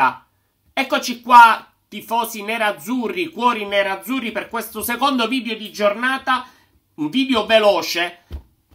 diretta. Eccoci qua, tifosi nerazzurri, cuori nerazzurri per questo secondo video di giornata, un video veloce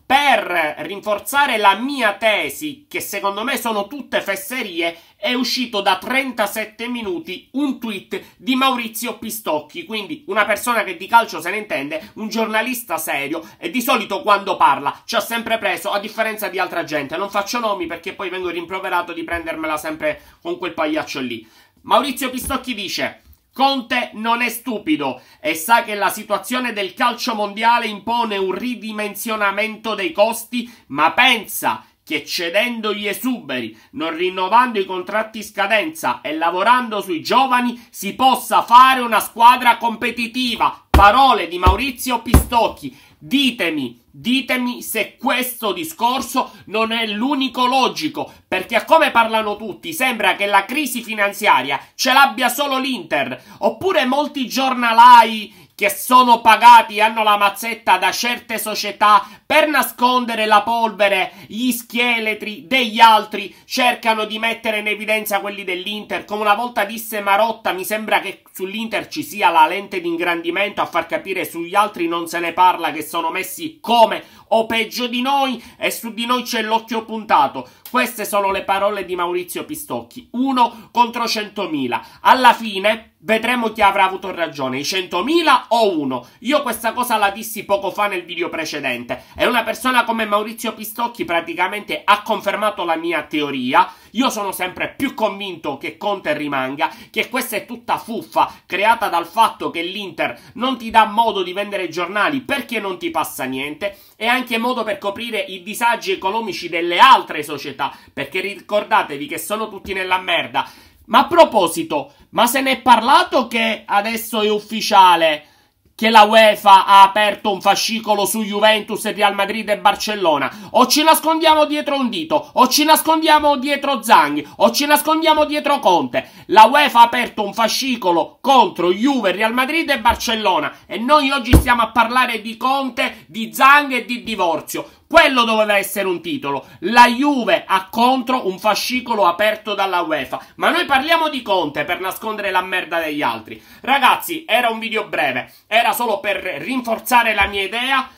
per rinforzare la mia tesi, che secondo me sono tutte fesserie, è uscito da 37 minuti un tweet di Maurizio Pistocchi, quindi una persona che di calcio se ne intende, un giornalista serio e di solito quando parla ci ha sempre preso, a differenza di altra gente. Non faccio nomi perché poi vengo rimproverato di prendermela sempre con quel pagliaccio lì. Maurizio Pistocchi dice... Conte non è stupido e sa che la situazione del calcio mondiale impone un ridimensionamento dei costi, ma pensa che cedendo gli esuberi, non rinnovando i contratti scadenza e lavorando sui giovani si possa fare una squadra competitiva. Parole di Maurizio Pistocchi. Ditemi, ditemi se questo discorso non è l'unico logico, perché a come parlano tutti sembra che la crisi finanziaria ce l'abbia solo l'Inter, oppure molti giornalai che sono pagati, hanno la mazzetta da certe società per nascondere la polvere, gli scheletri degli altri, cercano di mettere in evidenza quelli dell'Inter. Come una volta disse Marotta, mi sembra che sull'Inter ci sia la lente di ingrandimento a far capire sugli altri non se ne parla che sono messi come o peggio di noi e su di noi c'è l'occhio puntato. Queste sono le parole di Maurizio Pistocchi. Uno contro centomila. Alla fine Vedremo chi avrà avuto ragione, i 100.000 o uno. Io questa cosa la dissi poco fa nel video precedente e una persona come Maurizio Pistocchi praticamente ha confermato la mia teoria. Io sono sempre più convinto che Conte rimanga, che questa è tutta fuffa creata dal fatto che l'Inter non ti dà modo di vendere giornali perché non ti passa niente e anche modo per coprire i disagi economici delle altre società, perché ricordatevi che sono tutti nella merda. Ma a proposito, ma se ne è parlato che adesso è ufficiale che la UEFA ha aperto un fascicolo su Juventus, Real Madrid e Barcellona. O ci nascondiamo dietro un dito, o ci nascondiamo dietro Zang, o ci nascondiamo dietro Conte. La UEFA ha aperto un fascicolo contro Juve, Real Madrid e Barcellona. E noi oggi stiamo a parlare di Conte, di Zang e di divorzio. Quello doveva essere un titolo. La Juve ha contro un fascicolo aperto dalla UEFA. Ma noi parliamo di Conte per nascondere la merda degli altri. Ragazzi, era un video breve. Era solo per rinforzare la mia idea.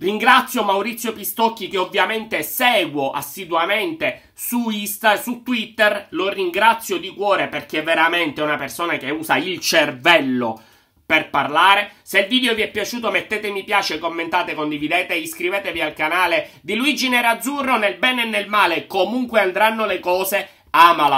Ringrazio Maurizio Pistocchi che ovviamente seguo assiduamente su Insta e su Twitter. Lo ringrazio di cuore perché è veramente una persona che usa il cervello per parlare. Se il video vi è piaciuto mettete mi piace, commentate, condividete, iscrivetevi al canale di Luigi Nerazzurro nel bene e nel male, comunque andranno le cose, amala!